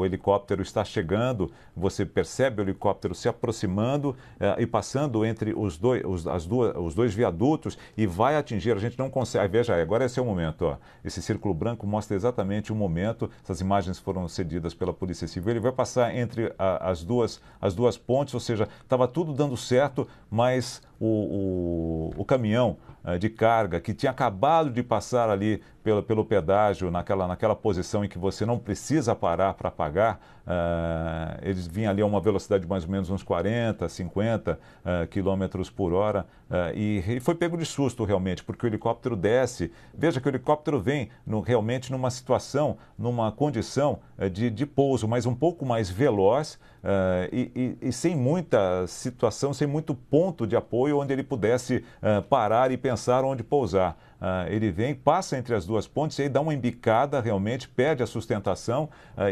o helicóptero está chegando, você percebe o helicóptero se aproximando eh, e passando entre os dois, os, as duas, os dois viadutos e vai atingir. A gente não consegue. Veja aí, agora esse é o momento. Ó. Esse círculo branco mostra exatamente o momento. Essas imagens foram cedidas pela Polícia Civil. Ele vai passar entre a, as, duas, as duas pontes, ou seja, estava tudo dando certo, mas o, o, o caminhão eh, de carga que tinha acabado de passar ali pelo, pelo pedágio, naquela, naquela posição em que você não precisa parar para pagar, uh, eh, eles vinham ali a uma velocidade de mais ou menos uns 40, 50 uh, quilômetros por hora uh, e, e, foi pego de susto realmente, porque o helicóptero desce. Veja que o helicóptero vem no, realmente numa situação, numa condição de, de pouso, mas um pouco mais veloz e, e, e, sem muita situação, sem muito ponto de apoio onde ele pudesse parar e pensar pensar onde pousar. Ah, ele vem, passa entre as duas pontes e aí dá uma embicada, realmente perde a sustentação ah,